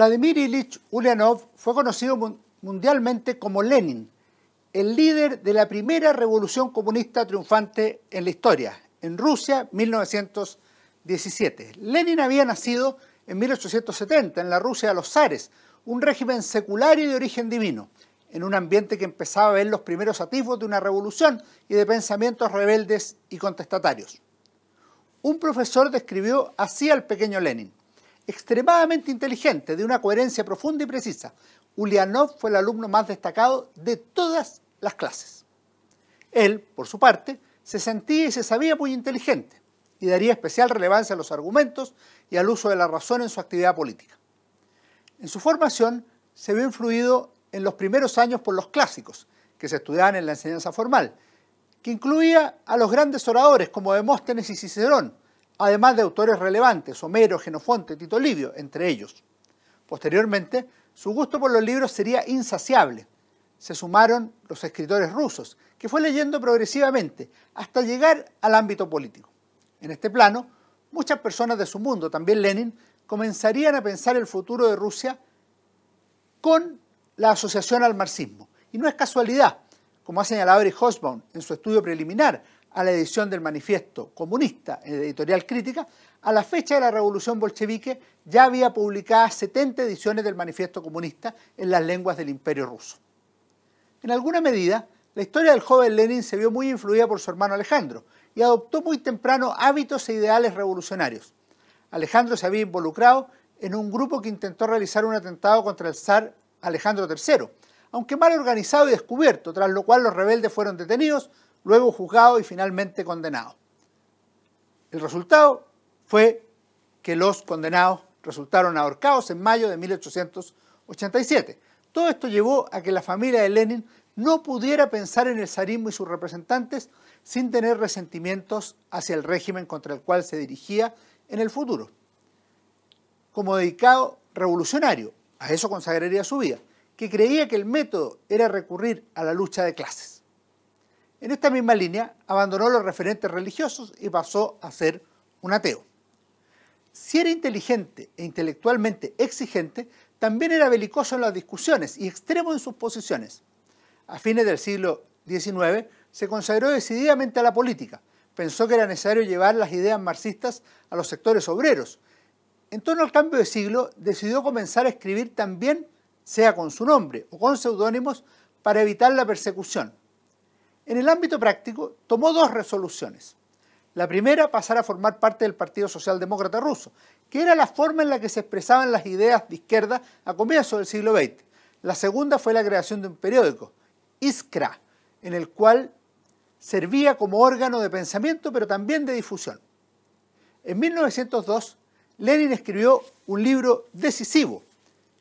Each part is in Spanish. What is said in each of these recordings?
Vladimir Ilich Ulyanov fue conocido mundialmente como Lenin, el líder de la primera revolución comunista triunfante en la historia, en Rusia 1917. Lenin había nacido en 1870 en la Rusia de los zares, un régimen secular y de origen divino, en un ambiente que empezaba a ver los primeros atisbos de una revolución y de pensamientos rebeldes y contestatarios. Un profesor describió así al pequeño Lenin extremadamente inteligente, de una coherencia profunda y precisa. Ulianov fue el alumno más destacado de todas las clases. Él, por su parte, se sentía y se sabía muy inteligente y daría especial relevancia a los argumentos y al uso de la razón en su actividad política. En su formación se vio influido en los primeros años por los clásicos que se estudiaban en la enseñanza formal, que incluía a los grandes oradores como Demóstenes y Cicerón, además de autores relevantes, Homero, Genofonte, Tito Livio, entre ellos. Posteriormente, su gusto por los libros sería insaciable. Se sumaron los escritores rusos, que fue leyendo progresivamente hasta llegar al ámbito político. En este plano, muchas personas de su mundo, también Lenin, comenzarían a pensar el futuro de Rusia con la asociación al marxismo. Y no es casualidad, como ha señalado Eric Hosbaum en su estudio preliminar a la edición del Manifiesto Comunista en Editorial Crítica, a la fecha de la Revolución Bolchevique ya había publicadas 70 ediciones del Manifiesto Comunista en las lenguas del Imperio Ruso. En alguna medida, la historia del joven Lenin se vio muy influida por su hermano Alejandro y adoptó muy temprano hábitos e ideales revolucionarios. Alejandro se había involucrado en un grupo que intentó realizar un atentado contra el zar Alejandro III, aunque mal organizado y descubierto, tras lo cual los rebeldes fueron detenidos, luego juzgados y finalmente condenados. El resultado fue que los condenados resultaron ahorcados en mayo de 1887. Todo esto llevó a que la familia de Lenin no pudiera pensar en el zarismo y sus representantes sin tener resentimientos hacia el régimen contra el cual se dirigía en el futuro. Como dedicado revolucionario, a eso consagraría su vida, que creía que el método era recurrir a la lucha de clases. En esta misma línea, abandonó los referentes religiosos y pasó a ser un ateo. Si era inteligente e intelectualmente exigente, también era belicoso en las discusiones y extremo en sus posiciones. A fines del siglo XIX se consagró decididamente a la política. Pensó que era necesario llevar las ideas marxistas a los sectores obreros. En torno al cambio de siglo, decidió comenzar a escribir también sea con su nombre o con seudónimos, para evitar la persecución. En el ámbito práctico, tomó dos resoluciones. La primera, pasar a formar parte del Partido Socialdemócrata Ruso, que era la forma en la que se expresaban las ideas de izquierda a comienzos del siglo XX. La segunda fue la creación de un periódico, Iskra, en el cual servía como órgano de pensamiento, pero también de difusión. En 1902, Lenin escribió un libro decisivo,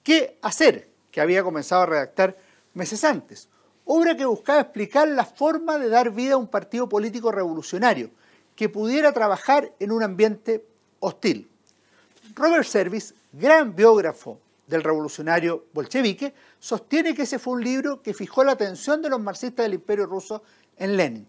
¿Qué hacer?, había comenzado a redactar meses antes. Obra que buscaba explicar la forma de dar vida a un partido político revolucionario que pudiera trabajar en un ambiente hostil. Robert Service, gran biógrafo del revolucionario bolchevique, sostiene que ese fue un libro que fijó la atención de los marxistas del imperio ruso en Lenin.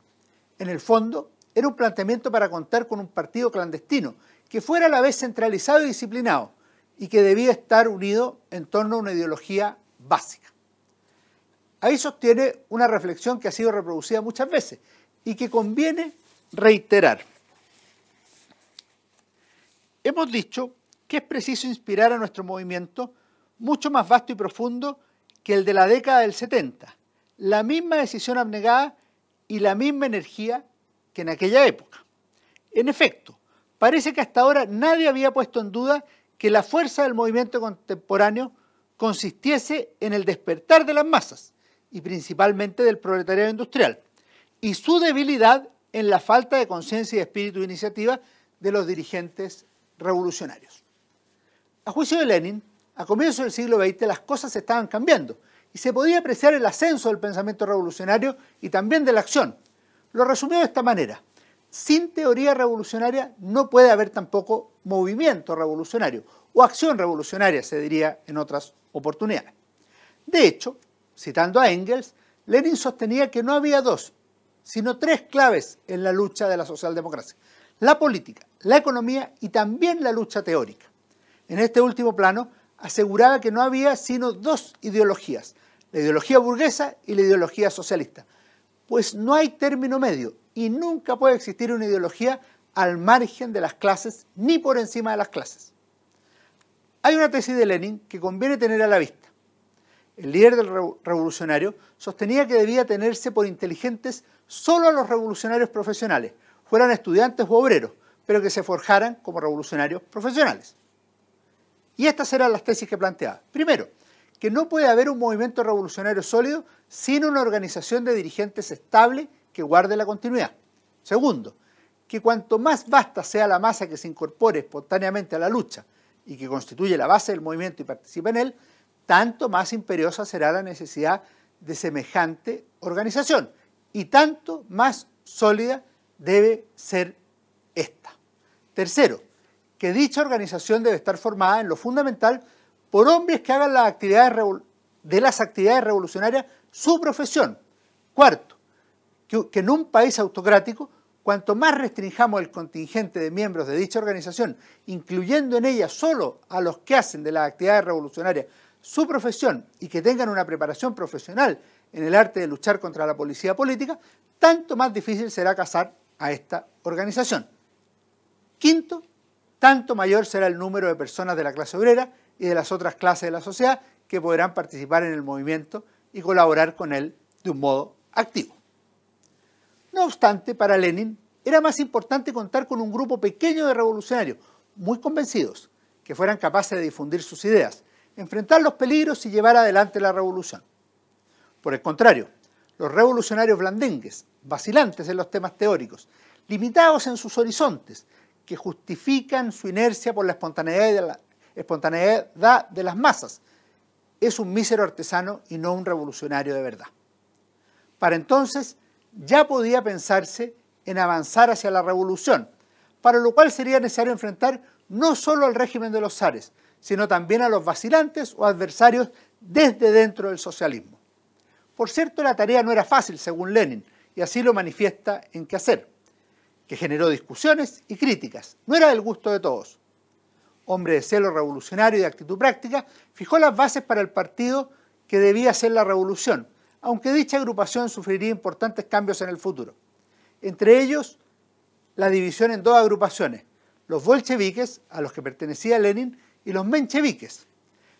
En el fondo, era un planteamiento para contar con un partido clandestino, que fuera a la vez centralizado y disciplinado, y que debía estar unido en torno a una ideología básica. Ahí sostiene una reflexión que ha sido reproducida muchas veces y que conviene reiterar. Hemos dicho que es preciso inspirar a nuestro movimiento mucho más vasto y profundo que el de la década del 70, la misma decisión abnegada y la misma energía que en aquella época. En efecto, parece que hasta ahora nadie había puesto en duda que la fuerza del movimiento contemporáneo consistiese en el despertar de las masas, y principalmente del proletariado industrial, y su debilidad en la falta de conciencia y espíritu de iniciativa de los dirigentes revolucionarios. A juicio de Lenin, a comienzos del siglo XX las cosas estaban cambiando y se podía apreciar el ascenso del pensamiento revolucionario y también de la acción. Lo resumió de esta manera sin teoría revolucionaria no puede haber tampoco movimiento revolucionario o acción revolucionaria, se diría en otras oportunidades. De hecho, citando a Engels, Lenin sostenía que no había dos, sino tres claves en la lucha de la socialdemocracia. La política, la economía y también la lucha teórica. En este último plano, aseguraba que no había sino dos ideologías, la ideología burguesa y la ideología socialista. Pues no hay término medio, y nunca puede existir una ideología al margen de las clases ni por encima de las clases. Hay una tesis de Lenin que conviene tener a la vista. El líder del revolucionario sostenía que debía tenerse por inteligentes solo a los revolucionarios profesionales, fueran estudiantes u obreros, pero que se forjaran como revolucionarios profesionales. Y estas eran las tesis que planteaba. Primero, que no puede haber un movimiento revolucionario sólido sin una organización de dirigentes estable que guarde la continuidad. Segundo, que cuanto más vasta sea la masa que se incorpore espontáneamente a la lucha y que constituye la base del movimiento y participa en él, tanto más imperiosa será la necesidad de semejante organización y tanto más sólida debe ser esta. Tercero, que dicha organización debe estar formada en lo fundamental por hombres que hagan las actividades de las actividades revolucionarias su profesión. Cuarto, que, en un país autocrático, cuanto más restringamos el contingente de miembros de dicha organización, incluyendo en ella solo a los que hacen de las actividades revolucionarias su profesión y que tengan una preparación profesional en el arte de luchar contra la policía política, tanto más difícil será cazar a esta organización. Quinto, tanto mayor será el número de personas de la clase obrera y de las otras clases de la sociedad que podrán participar en el movimiento y colaborar con él de un modo activo. No obstante, para Lenin era más importante contar con un grupo pequeño de revolucionarios, muy convencidos, que fueran capaces de difundir sus ideas, enfrentar los peligros y llevar adelante la revolución. Por el contrario, los revolucionarios blandengues, vacilantes en los temas teóricos, limitados en sus horizontes, que justifican su inercia por la espontaneidad de, las masas, es un mísero artesano y no un revolucionario de verdad. Para entonces, ya podía pensarse en avanzar hacia la revolución, para lo cual sería necesario enfrentar no solo al régimen de los zares, sino también a los vacilantes o adversarios desde dentro del socialismo. Por cierto, la tarea no era fácil, según Lenin, y así lo manifiesta en qué hacer, que generó discusiones y críticas, no era del gusto de todos. Hombre de celo revolucionario y de actitud práctica, fijó las bases para el partido que debía ser la revolución, aunque dicha agrupación sufriría importantes cambios en el futuro. Entre ellos, la división en dos agrupaciones, los bolcheviques, a los que pertenecía Lenin, y los mencheviques.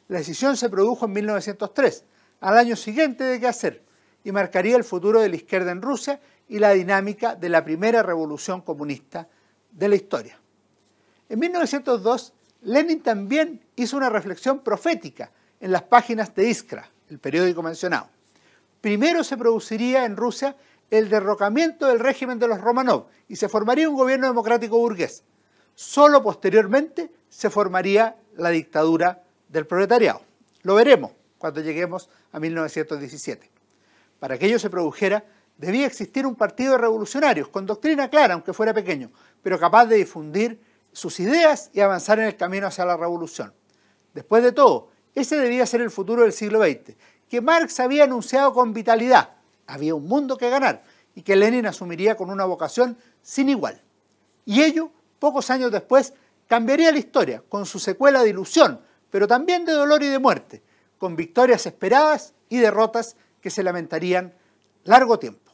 La decisión se produjo en 1903, al año siguiente de qué hacer, y marcaría el futuro de la izquierda en Rusia y la dinámica de la primera revolución comunista de la historia. En 1902, Lenin también hizo una reflexión profética en las páginas de Iskra, el periódico mencionado primero se produciría en Rusia el derrocamiento del régimen de los Romanov y se formaría un gobierno democrático burgués. Solo posteriormente se formaría la dictadura del proletariado. Lo veremos cuando lleguemos a 1917. Para que ello se produjera, debía existir un partido de revolucionarios, con doctrina clara, aunque fuera pequeño, pero capaz de difundir sus ideas y avanzar en el camino hacia la revolución. Después de todo, ese debía ser el futuro del siglo XX que Marx había anunciado con vitalidad. Había un mundo que ganar y que Lenin asumiría con una vocación sin igual. Y ello, pocos años después, cambiaría la historia con su secuela de ilusión, pero también de dolor y de muerte, con victorias esperadas y derrotas que se lamentarían largo tiempo.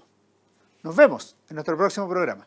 Nos vemos en nuestro próximo programa.